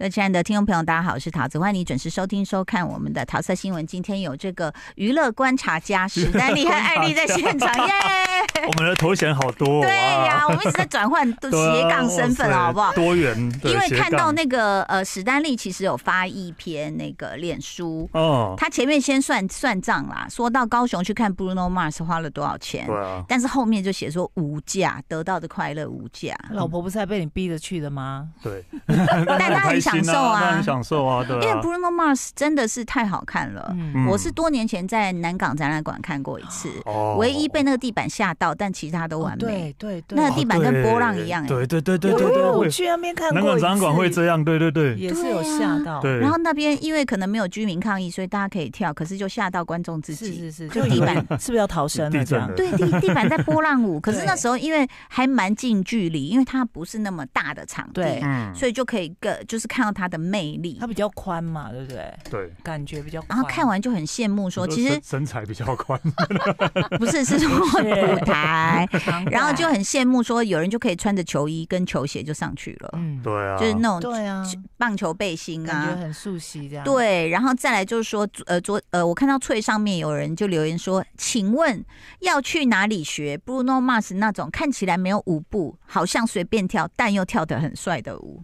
各位亲爱的听众朋友，大家好，我是桃子，欢迎你准时收听收看我们的桃色新闻。今天有这个娱乐观察家 史丹利和艾丽在现场。耶！我们的头衔好多，对呀，我们一直在转换 斜杠身份，好不好？多元，因为看到那个呃史丹利其实有发一篇那个脸书，哦，他前面先算算账啦，说到高雄去看 Bruno Mars 花了多少钱，对啊，但是后面就写说无价得到的快乐无价，老婆不是还被你逼着去的吗？对，但他很享受啊，很享受啊，对。因为 Bruno Mars 真的是太好看了，我是多年前在南港展览馆看过一次，唯一被那个地板吓。到，但其他都完美。对对，那个地板跟波浪一样。对对对对对对。我去那边看过，展馆会这样。对对对，也是有吓到。对，然后那边因为可能没有居民抗议，所以大家可以跳，可是就吓到观众自己。是是是，就地板 是不是要逃生？这样？对，地地板在波浪舞，可是那时候因为还蛮近距离，因为它不是那么大的场地，所以就可以个就是看到它的魅力。它比较宽嘛，对不对？对，感觉比较宽。然后看完就很羡慕，说其实身材比较宽，不是，是。台，然后就很羡慕说，有人就可以穿着球衣跟球鞋就上去了。嗯，对啊，就是那种对啊棒球背心啊，很熟悉这样。对，然后再来就是说，呃，昨呃，我看到翠上面有人就留言说，请问要去哪里学 Bruno Mars 那种看起来没有舞步，好像随便跳但又跳得很帅的舞？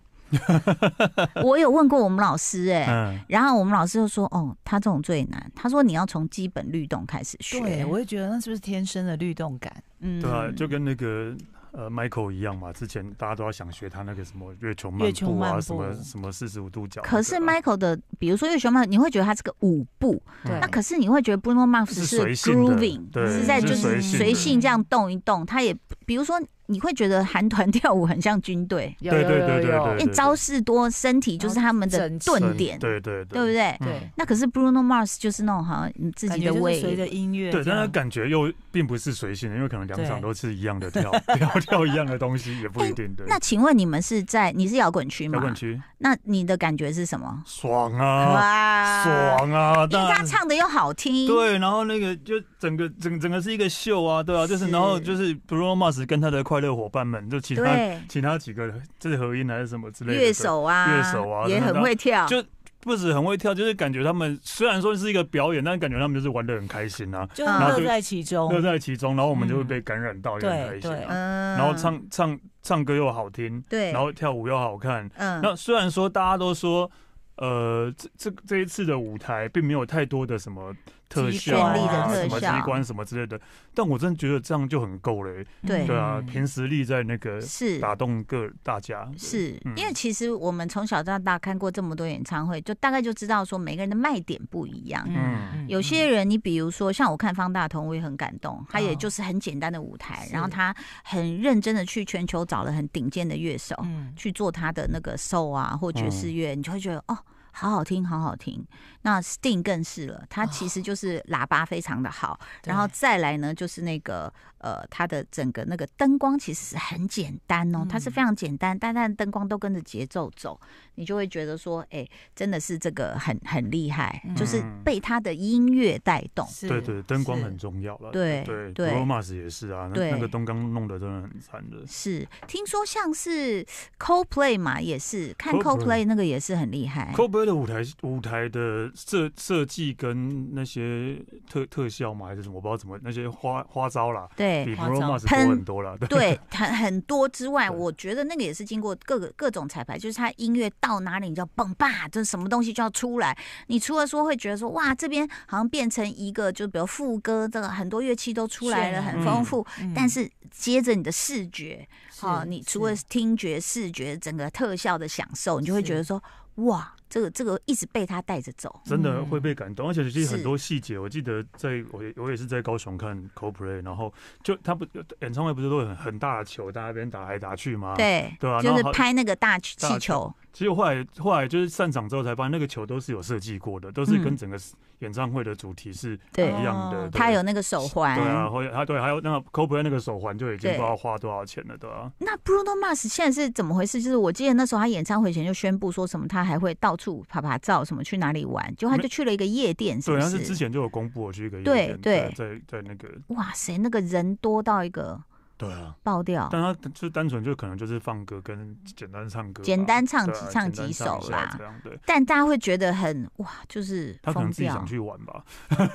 我有问过我们老师哎，然后我们老师就说，哦，他这种最难。他说你要从基本律动开始学。对，我也觉得那是不是天生的律动感？嗯，对啊，就跟那个呃 Michael 一样嘛。之前大家都要想学他那个什么月球漫步啊，什么什么四十五度角。可是 Michael 的，比如说月球漫步，你会觉得他是个舞步，那可是你会觉得 Bruno Mars 是 grooving，是在就是随性这样动一动。他也，比如说。你会觉得韩团 跳舞很像军队，对对对对对，招式多，身体就是他们的盾点，对对，对对不对？对。那可是 Bruno Mars 就是那种好你自己的尾随着音乐。对，但他感觉又并不是随性的，因为可能两场都是一样的跳，跳跳一样的东西也不一定。对。那请问你们是在你是摇滚区吗？摇滚区。那你的感觉是什么？爽啊！哇！爽啊！但且他唱的又好听。对，然后那个就整个整整个是一个秀啊，对啊，就是然后就是 Bruno Mars 跟他的快。快乐伙伴们，就其他其他几个，这是合音还是什么之类的乐手啊，乐手啊，也很会跳，就不止很会跳，就是感觉他们虽然说是一个表演，但感觉他们就是玩的很开心啊，就乐在其中，乐在其中，然后我们就会被感染到一些，然后唱唱唱歌又好听，对，然后跳舞又好看，嗯，那虽然说大家都说，呃，这这这一次的舞台并没有太多的什么。特效啊，什么机关什么之类的，但我真的觉得这样就很够嘞。对对啊，凭实力在那个打动各大家。是因为其实我们从小到大看过这么多演唱会，就大概就知道说每个人的卖点不一样。嗯，有些人你比如说像我看方大同，我也很感动，他也就是很简单的舞台，然后他很认真的去全球找了很顶尖的乐手，嗯，去做他的那个 show 啊或爵士乐，你就会觉得哦。好好听，好好听。那 Sting 更是了，他其实就是喇叭非常的好，然后再来呢，就是那个。呃，它的整个那个灯光其实很简单哦，它是非常简单，单单灯光都跟着节奏走，你就会觉得说，哎，真的是这个很很厉害，就是被他的音乐带动。对对，灯光很重要了。对对对，罗马斯也是啊，那个东刚弄得真的很惨的。是，听说像是 Coldplay 嘛，也是看 Coldplay 那个也是很厉害，Coldplay 的舞台舞台的设设计跟那些特特效嘛，还是什么我不知道怎么那些花花招啦，对。比 p r o m s 多很多了，对，很 很多之外，我觉得那个也是经过各个各种彩排，就是它音乐到哪里，你就要嘣吧，就什么东西就要出来。你除了说会觉得说哇，这边好像变成一个，就是比如副歌这个很多乐器都出来了，很丰富。但是接着你的视觉，好，你除了听觉、视觉，整个特效的享受，你就会觉得说哇。这个这个一直被他带着走，真的会被感动，而且其实很多细节，我记得在我我也是在高雄看 c o p l a y 然后就他不演唱会不是都有很大的球，大家边打来打去吗？对对啊，就是拍那个大气球。其实后来后来就是散场之后才发现，那个球都是有设计过的，都是跟整个演唱会的主题是一样的。他有那个手环，对啊，后他对，还有那个 c o p l a y 那个手环就已经不知道花多少钱了，对吧？那 Bruno Mars 现在是怎么回事？就是我记得那时候他演唱会前就宣布说什么，他还会到。处拍拍照什么去哪里玩？就他，就去了一个夜店，是不是？对，他是之前就有公布去一个夜店，在在那个……哇塞，那个人多到一个。对啊，爆掉！但他就单纯就可能就是放歌跟简单唱歌，简单唱几唱几首啦。这样对。但大家会觉得很哇，就是他可能自己想去玩吧，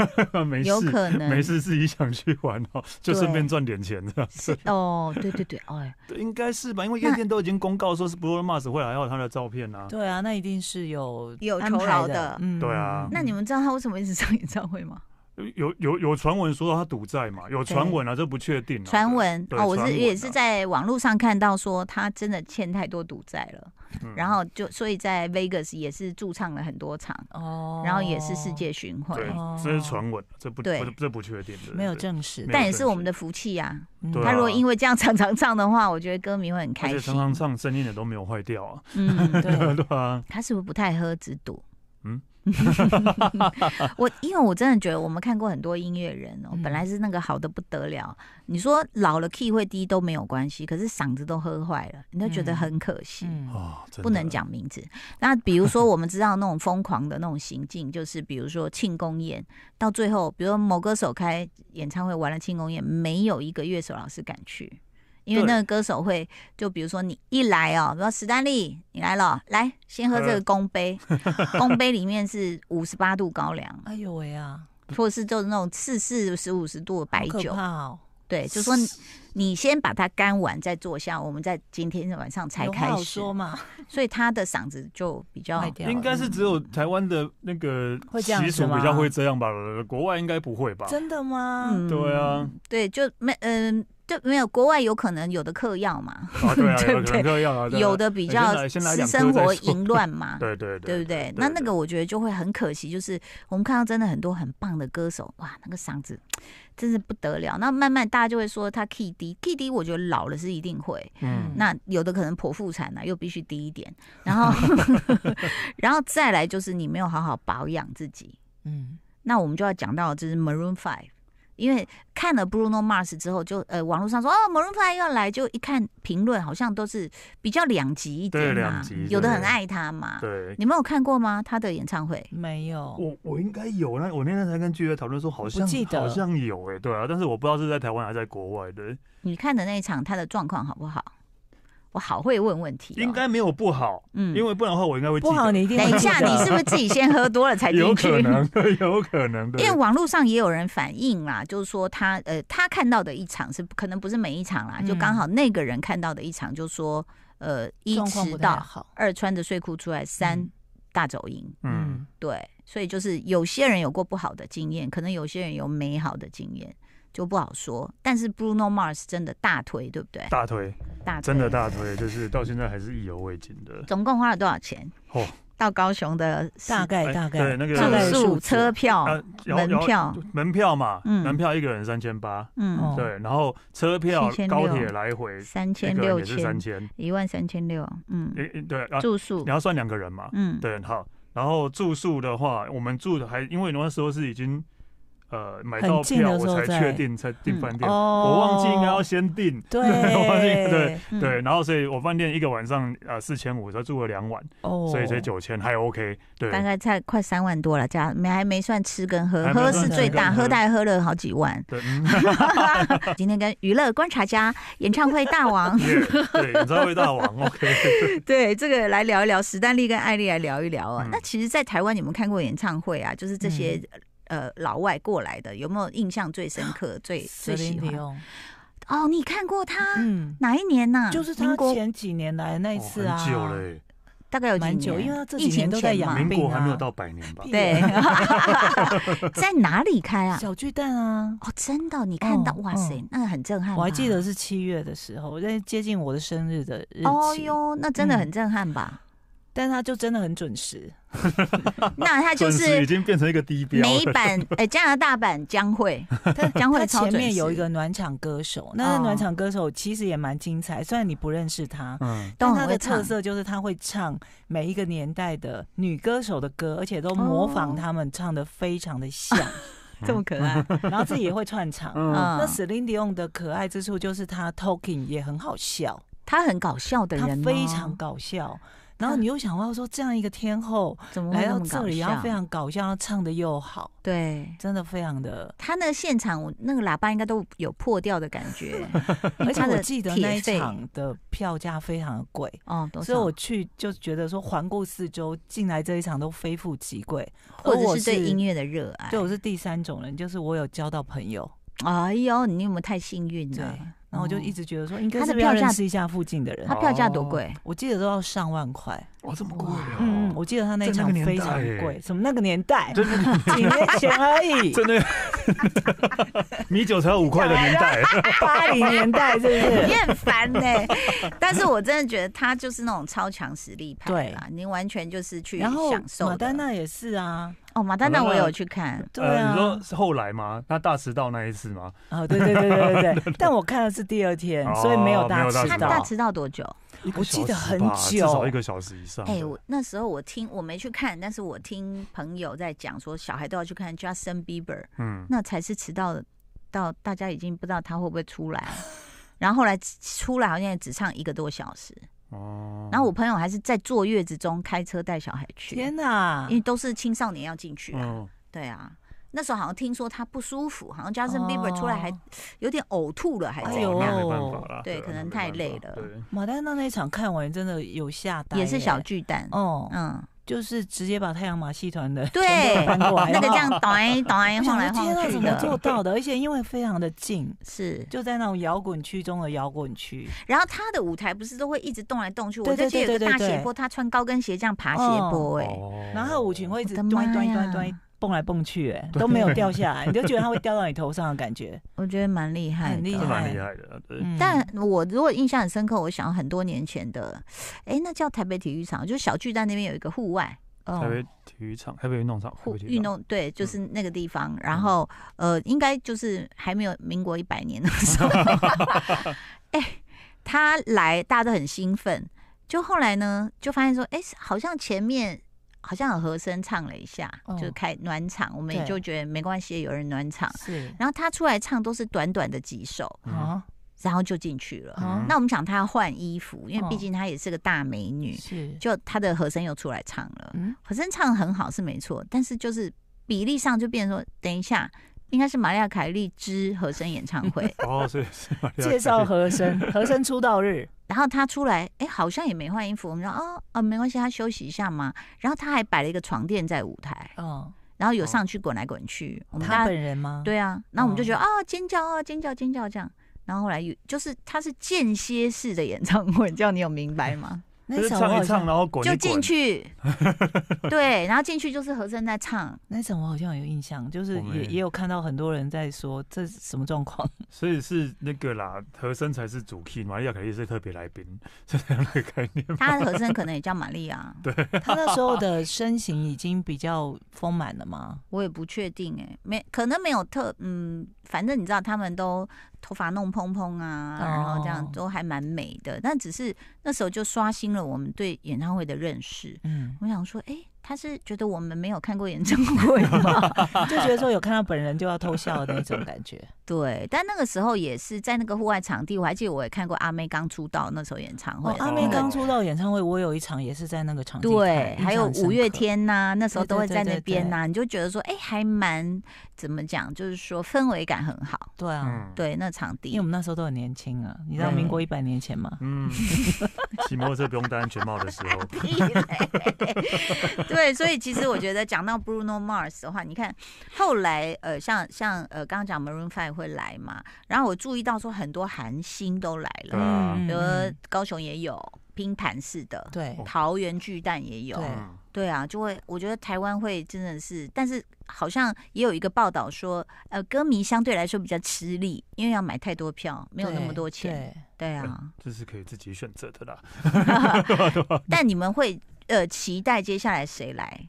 没事，有可能没事自己想去玩哦，就顺便赚点钱样是哦，对对对，哎，应该是吧，因为夜店都已经公告说是 b l u e Mars 会来，还有他的照片啊。对啊，那一定是有有酬劳的。嗯，对啊。那你们知道他为什么一直上演唱会吗？有有有传闻说他赌债嘛？有传闻啊，这不确定。传闻哦，我是也是在网络上看到说他真的欠太多赌债了，然后就所以在 Vegas 也是驻唱了很多场哦，然后也是世界巡回。这是传闻，这不对，这不确定的，没有证实。但也是我们的福气呀。他如果因为这样常常唱的话，我觉得歌迷会很开心。而且常常唱，声音也都没有坏掉啊。嗯，对 对啊。他是不是不太喝，只赌？嗯。我因为我真的觉得我们看过很多音乐人，哦、本来是那个好的不得了。你说老了 key 会低都没有关系，可是嗓子都喝坏了，你都觉得很可惜。不能讲名字。那比如说我们知道那种疯狂的那种行径，就是比如说庆功宴，到最后，比如某歌手开演唱会完了庆功宴，没有一个乐手老师敢去。因为那个歌手会，就比如说你一来哦，比如说史丹利，你来了，来先喝这个公杯，公杯里面是五十八度高粱，哎呦喂啊，或者是就是那种四四十五十度的白酒，对，就说你 先把它干完，再坐下，我们在今天晚上才开始嘛，所以他的嗓子就比较应该是只有台湾的那个习俗比较会这样吧，国外应该不会吧？真的吗？对啊，对，就没嗯。就没有国外有可能有的嗑药嘛，对不对？有的比较生活淫乱嘛，对对对，对不对？那那个我觉得就会很可惜，就是我们看到真的很多很棒的歌手，哇，那个嗓子真是不得了。那慢慢大家就会说他 K 低 K 低，我觉得老了是一定会。嗯，那有的可能剖腹产了，又必须低一点。然后，然后再来就是你没有好好保养自己。嗯，那我们就要讲到就是 Maroon Five。因为看了 Bruno Mars 之后，就呃，网络上说哦 Martin f y 要来，就一看评论，好像都是比较两极一点啊，有的很爱他嘛。对，你们有看过吗？他的演唱会没有？我我应该有那我那天才跟巨越讨论说，好像好像有哎，对啊，但是我不知道是在台湾还是在国外。对，你看的那一场他的状况好不好？我好会问问题，应该没有不好，嗯，因为不然的话我应该会不好。你一定等一下，你是不是自己先喝多了才进去？有可能有可能的。因为网络上也有人反映啦，就是说他呃，他看到的一场是可能不是每一场啦，就刚好那个人看到的一场，就说呃，一迟到二穿着睡裤出来，三大走音，嗯，对，所以就是有些人有过不好的经验，可能有些人有美好的经验。就不好说，但是 Bruno Mars 真的大推，对不对？大推，大真的大推，就是到现在还是意犹未尽的。总共花了多少钱？哦，到高雄的大概大概对那个住宿车票、门票、门票嘛，嗯，门票一个人三千八，嗯，对，然后车票高铁来回三千六，也是三千，一万三千六，嗯，对，住宿你要算两个人嘛，嗯，对，好，然后住宿的话，我们住的还因为那时候是已经。呃，买到票我才确定才订饭店，哦、我忘记应该要先订。对，我忘记，对对。然后，所以我饭店一个晚上呃四千五，我住了两晚，哦，所以才九千，还 OK。对，大概才快三万多了，加没还没算吃跟喝，喝是最大，喝大概喝了好几万。对，今天跟娱乐观察家演唱会大王，对演唱会大王，OK。对，这个来聊一聊，史丹利跟艾丽来聊一聊啊。那其实，在台湾，你们看过演唱会啊？就是这些。呃，老外过来的有没有印象最深刻、最最喜欢？哦，你看过他？嗯，哪一年呢？就是他前几年来那一次啊，久嘞，大概有蛮久，因为他这几年都在养病民国还没有到百年吧？对，在哪里开啊？小巨蛋啊！哦，真的，你看到哇塞，那很震撼。我还记得是七月的时候，在接近我的生日的日期。哦哟，那真的很震撼吧？但他就真的很准时，那他就是已经变成一个低标美版 哎，加拿大版将会，他 将会前面有一个暖场歌手，那个暖场歌手其实也蛮精彩，虽然你不认识他，但他的特色就是他会唱每一个年代的女歌手的歌，而且都模仿他们唱的非常的像，这么可爱，然后自己也会串场嗯、那 Selindion 的可爱之处就是他 Talking 也很好笑，他很搞笑的人，非常搞笑。然后你又想到说，这样一个天后怎么来到这里，然后非常搞笑，唱的又好，对，真的非常的。他那个现场，我那个喇叭应该都有破掉的感觉。而且我记得那一场的票价非常的贵，哦，所以我去就觉得说，环顾四周，进来这一场都非富即贵，或者是对音乐的热爱。对，我是第三种人，就是我有交到朋友。哎呦，你有没有太幸运了？然后我就一直觉得说，应该要认识一下附近的人。他票价多贵？我记得都要上万块。哇，这么贵啊！嗯，我记得他那场非常贵。什么那个年代？几年前而已。真的。米酒才五块的年代。八零年代是不是？很烦呢。但是我真的觉得他就是那种超强实力派啊，您完全就是去享受。然后，马丹娜也是啊。哦，马丹娜我有去看，对啊，你说是后来吗？他大迟到那一次吗？啊，对对对对对对。但我看的是第二天，所以没有大迟到。他大迟到多久？我记得很久，至少一个小时以上。哎，我那时候我听，我没去看，但是我听朋友在讲说，小孩都要去看 Justin Bieber，嗯，那才是迟到到大家已经不知道他会不会出来，然后后来出来好像也只唱一个多小时。哦，然后我朋友还是在坐月子中开车带小孩去，天哪！因为都是青少年要进去啊，对啊。那时候好像听说他不舒服，好像加上 Bieber 出来还有点呕吐了，还是怎么样？没办法了，对，可能太累了。马丹娜那场看完真的有吓到，也是小巨蛋哦，嗯。就是直接把《太阳马戏团》的对那个这样导演导来 晃来晃去的，他怎么做到的？而且因为非常的近，是就在那种摇滚区中的摇滚区。然后他的舞台不是都会一直动来动去，我这边有个大斜坡，他穿高跟鞋这样爬斜坡哎，然后舞裙会一直端端端端。蹦来蹦去，哎，都没有掉下来，你就觉得它会掉到你头上的感觉。我觉得蛮厉害，厉害，蛮厉害的。对。但我如果印象很深刻，我想很多年前的，哎，那叫台北体育场，就是小巨蛋那边有一个户外。台北体育场，台北运动场，户外运动，对，就是那个地方。然后，呃，应该就是还没有民国一百年的时候。哎，他来，大家都很兴奋。就后来呢，就发现说，哎，好像前面。好像有和声唱了一下，就开暖场，我们也就觉得没关系，有人暖场。是，然后他出来唱都是短短的几首，然后就进去了。那我们想他要换衣服，因为毕竟她也是个大美女。是，就他的和声又出来唱了，和声唱很好是没错，但是就是比例上就变成说，等一下。应该是玛利亚·凯莉之和声演唱会 哦，是是，介绍和声，和声出道日，然后他出来，哎，好像也没换衣服，我们说啊啊，没关系，他休息一下嘛。然后他还摆了一个床垫在舞台，嗯，然后有上去滚来滚去，他本人吗？对啊，那我们就觉得啊尖叫啊尖叫尖叫这样，然后后来有就是他是间歇式的演唱会，叫你有明白吗？那首唱一唱，然后滚就进去，对，然后进去就是和声在唱。那场我好像有印象，就是也也有看到很多人在说这是什么状况。所以是那个啦，和声才是主 key，玛丽亚凯莉是特别来宾这样的概念。的和声可能也叫玛丽亚，对他那时候的身形已经比较丰满了吗？我也不确定，哎，没可能没有特嗯，反正你知道他们都头发弄蓬蓬啊，然后这样都还蛮美的，但只是那时候就刷新了。我们对演唱会的认识，嗯，我想说，哎。他是觉得我们没有看过演唱会吗？就觉得说有看到本人就要偷笑的那种感觉。对，但那个时候也是在那个户外场地，我还记得我也看过阿妹刚出道那时候演唱会。阿妹刚出道演唱会，我有一场也是在那个场地。对，还有五月天呐，那时候都会在那边呐，你就觉得说，哎，还蛮怎么讲，就是说氛围感很好。对啊，对，那场地，因为我们那时候都很年轻啊，你知道民国一百年前吗？嗯，骑摩托车不用戴安全帽的时候。对，所以其实我觉得讲到 Bruno Mars 的话，你看后来呃，像像呃，刚刚讲 Maroon Five 会来嘛，然后我注意到说很多韩星都来了，嗯、比如高雄也有拼盘式的，对，桃园巨蛋也有，对，对啊，就会我觉得台湾会真的是，但是好像也有一个报道说，呃，歌迷相对来说比较吃力，因为要买太多票，没有那么多钱，对啊，这是可以自己选择的啦，但你们会。呃，期待接下来谁来，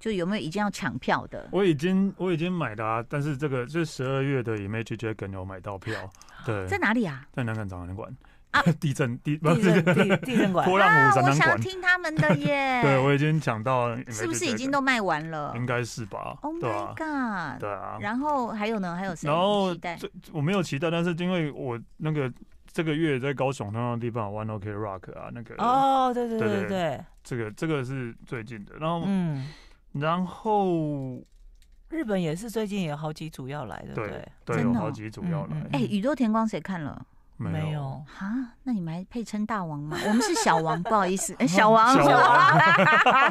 就有没有已经要抢票的？我已经我已经买的啊，但是这个就是十二月的，image dragon 有买到票，对，在哪里啊？在南港展览馆啊，地震地地震地震馆 波浪啊，我想听他们的耶。对，我已经抢到，是不是已经都卖完了？应该是吧。Oh my god！对啊，然后还有呢？还有谁？然后我没有期待，但是因为我那个。这个月在高雄那样地方，One Ok Rock 啊，那个哦，对对对对对，这个这个是最近的，然后嗯，然后日本也是最近有好几组要来的，对，真的好几组要来。哎，宇宙田光谁看了？没有啊？那你们还配称大王吗？我们是小王，不好意思，小王，小王。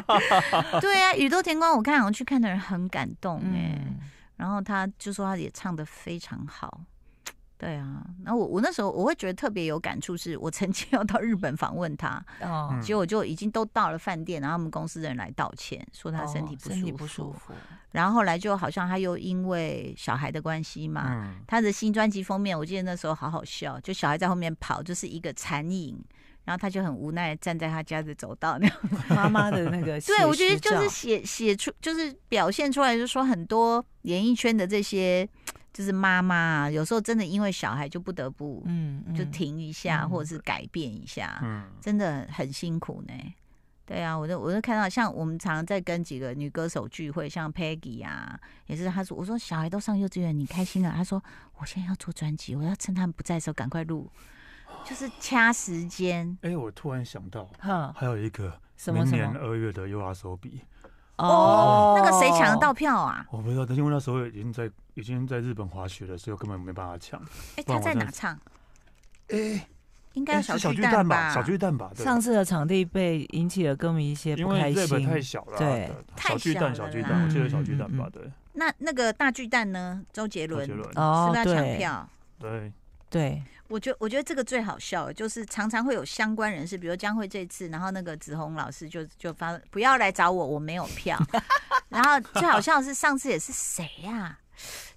对啊，宇宙田光我看我去看的人很感动哎，然后他就说他也唱的非常好。对啊，那我我那时候我会觉得特别有感触，是我曾经要到日本访问他，结果我就已经都到了饭店，然后我们公司的人来道歉，说他身体不舒服，不舒服。然后后来就好像他又因为小孩的关系嘛，他的新专辑封面，我记得那时候好好笑，就小孩在后面跑，就是一个残影，然后他就很无奈站在他家的走道那样，妈妈的那个 对我觉得就是写写出就是表现出来，就是说很多演艺圈的这些。就是妈妈有时候真的因为小孩就不得不嗯就停一下或者是改变一下，真的很辛苦呢。对啊，我就我就看到像我们常常在跟几个女歌手聚会，像 Peggy 呀，也是她说我说小孩都上幼稚园，你开心了？她说我现在要做专辑，我要趁他们不在的时候赶快录，就是掐时间。哎，我突然想到，哈，还有一个什么年二月的 U R 手笔哦，那个谁抢到票啊？我不知道，因为那时候已经在。已经在日本滑雪的以候，根本没办法抢。哎，他在哪唱？哎，应该是小巨蛋吧，小巨蛋吧。上次的场地被引起了歌迷一些不开心，因为日本太小了，对，小小巨蛋，我记得小巨蛋吧？对。那那个大巨蛋呢？周杰伦？周杰伦？哦，票？对，对，我觉我觉得这个最好笑，就是常常会有相关人士，比如江蕙这次，然后那个子红老师就就发，不要来找我，我没有票。然后最好笑的是上次也是谁呀？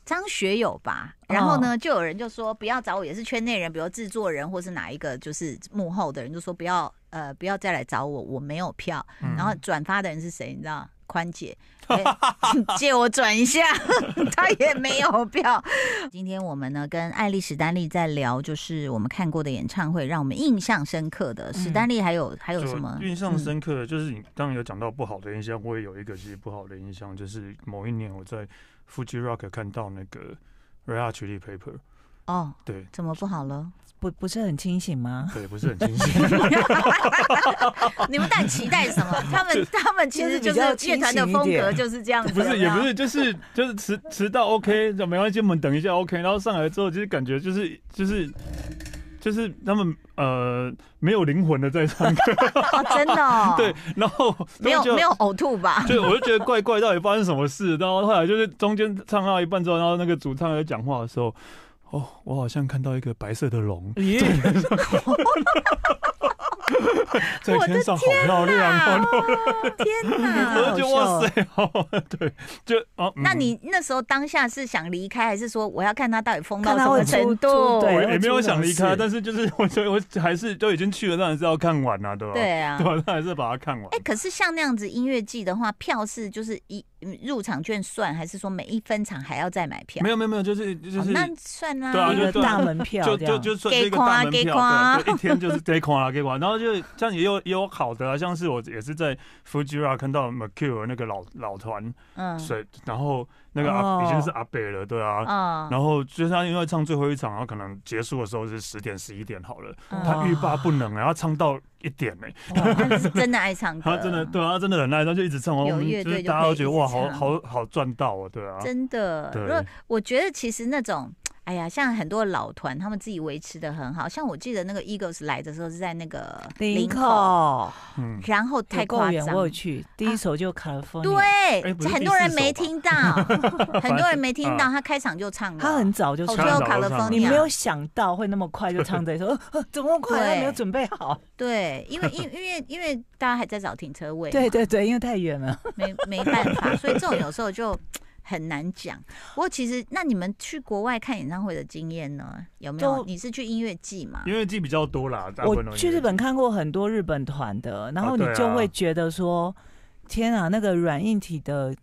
张学友吧，然后呢，就有人就说不要找我，也是圈内人，比如制作人或是哪一个，就是幕后的人，就说不要，呃，不要再来找我，我没有票。然后转发的人是谁？你知道，宽姐。借我转一下，他也没有票。今天我们呢，跟艾丽史丹利在聊，就是我们看过的演唱会，让我们印象深刻的史丹利还有还有什么？印象深刻的，就是你刚刚有讲到不好的印象，我也有一个其实不好的印象，就是某一年我在《f u r o c k 看到那个《r e s e Paper》。哦，对，怎么不好了？不不是很清醒吗？对，不是很清醒。你们在期待什么？他们他们其实就是乐团的风格就是这样子，不是也不是，就是就是迟迟到 OK，就没关系，我们等一下 OK。然后上来之后就是感觉就是就是就是他们呃没有灵魂的在唱歌。哦，真的。对，然后没有没有呕吐吧？对，我就觉得怪怪，到底发生什么事？然后后来就是中间唱到一半之后，然后那个主唱在讲话的时候。哦，我好像看到一个白色的龙，上，在天上好漂亮啊！天哪，就哇塞，对，就哦。那你那时候当下是想离开，还是说我要看他到底疯到什么程度？对，也没有想离开，但是就是我，所以我还是都已经去了，当然是要看完了，对吧？对啊，对吧？还是把它看完。哎，可是像那样子音乐季的话，票是就是一。入场券算还是说每一分场还要再买票？没有没有没有，就是就是那算啦，一个大门票就这样，给夸给夸，一天就是给夸啊给夸，然后就这样也有也有好的啊，像是我也是在富士山看到 m a c u r e 那个老老团，嗯，所以然后。那个阿已经是阿北了，对啊，然后就是他因为唱最后一场然后可能结束的时候是十点十一点好了，他欲罢不能然后唱到一点呢，他真的爱唱歌，他真的对啊，他真的很爱，他就一直唱，我们就是大家都觉得哇，好好好赚到啊，对啊，真的，对，我觉得其实那种。哎呀，像很多老团，他们自己维持的很好。像我记得那个 Eagles 来的时候是在那个林口，嗯，然后太夸张，远过去第一首就 California，对，很多人没听到，很多人没听到，他开场就唱了，他很早就唱了，California，你没有想到会那么快就唱这首，怎么快？他没有准备好。对，因为因因为因为大家还在找停车位，对对对，因为太远了，没没办法，所以这种有时候就。很难讲。不过其实，那你们去国外看演唱会的经验呢？有没有？你是去音乐季吗？音乐季比较多啦。我去日本看过很多日本团的，然后你就会觉得说：“天啊，那个软硬体的。”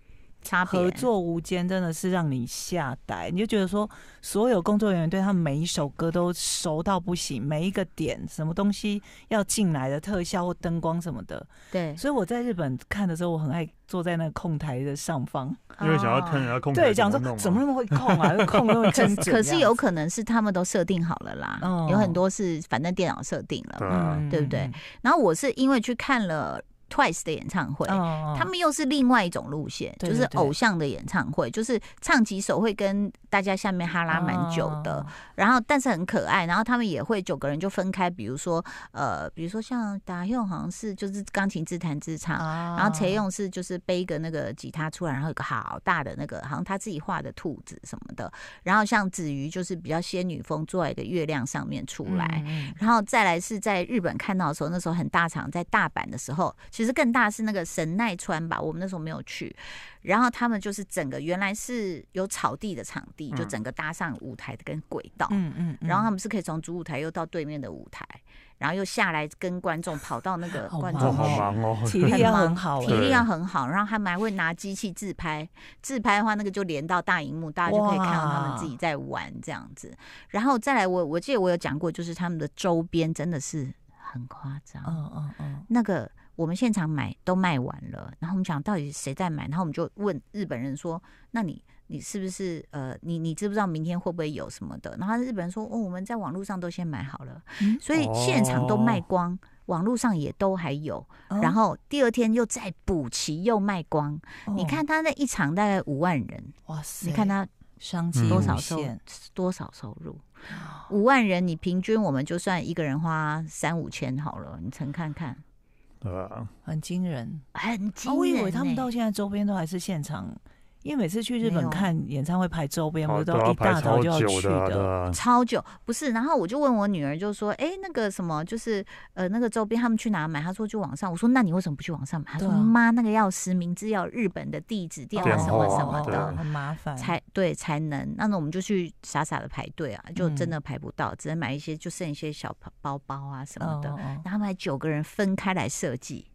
合作无间真的是让你吓呆，你就觉得说，所有工作人员对他每一首歌都熟到不行，每一个点什么东西要进来的特效或灯光什么的。对，所以我在日本看的时候，我很爱坐在那个控台的上方，因为想要看人家控。台、对，讲说怎么那么会控啊？控 那么精可是有可能是他们都设定好了啦，有很多是反正电脑设定了，对不对？然后我是因为去看了。Twice 的演唱会，他们又是另外一种路线，就是偶像的演唱会，就是唱几首会跟大家下面哈拉蛮久的，然后但是很可爱，然后他们也会九个人就分开，比如说呃，比如说像达用好像是就是钢琴自弹自唱，然后陈用是就是背一个那个吉他出来，然后有个好大的那个好像他自己画的兔子什么的，然后像子瑜就是比较仙女风，坐在一个月亮上面出来，然后再来是在日本看到的时候，那时候很大场，在大阪的时候。其实更大是那个神奈川吧，我们那时候没有去，然后他们就是整个原来是有草地的场地，就整个搭上舞台跟轨道，嗯嗯，然后他们是可以从主舞台又到对面的舞台，然后又下来跟观众跑到那个观众区，体力要很好，体力要很好，然后他们还会拿机器自拍，自拍的话那个就连到大荧幕，大家就可以看到他们自己在玩这样子，然后再来我我记得我有讲过，就是他们的周边真的是很夸张，嗯嗯嗯，那个。我们现场买都卖完了，然后我们讲到底谁在买，然后我们就问日本人说：“那你你是不是呃，你你知不知道明天会不会有什么的？”然后日本人说：“哦，我们在网络上都先买好了，所以现场都卖光，网络上也都还有，然后第二天又再补齐又卖光。你看他那一场大概五万人，哇塞！你看他相击多少收多少收入，五万人你平均我们就算一个人花三五千好了，你乘看看。啊，很惊人，很惊人。我以为他们到现在周边都还是现场。因为每次去日本看演唱会排周边，我都一大早就要去的，超久。不是，然后我就问我女儿，就说：“哎，那个什么，就是呃，那个周边他们去哪买？”她说：“就网上。”我说：“那你为什么不去网上买？”她说：“妈，那个要实名制，要日本的地址，话什么什么的，很麻烦，才对才能。”那我们就去傻傻的排队啊，就真的排不到，只能买一些，就剩一些小包包啊什么的。然后还九个人分开来设计。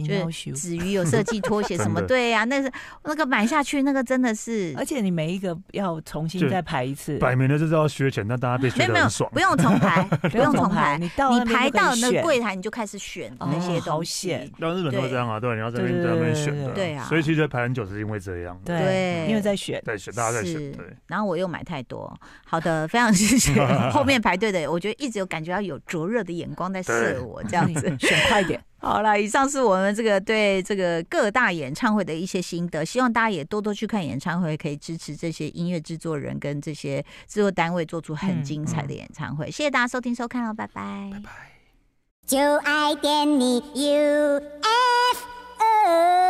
就是子瑜有设计拖鞋 什么，对呀，那是那个买下去那个真的是，而且你每一个要重新再排一次，摆明了就是要削钱，那大家被所以没有，不用重排，不用重排，你你排到那柜台你就开始选那些东西，到日本都这样啊，对，你要在那边选，对啊，所以其实排很久是因为这样，对，因为在选，在选，大家在选，对，然后我又买太多，好的，非常谢谢 后面排队的，我觉得一直有感觉到有灼热的眼光在射我，这样子选快一点。好了，以上是我们这个对这个各大演唱会的一些心得，希望大家也多多去看演唱会，可以支持这些音乐制作人跟这些制作单位做出很精彩的演唱会。谢谢大家收听收看哦，拜拜，拜拜。就爱点你 U F O。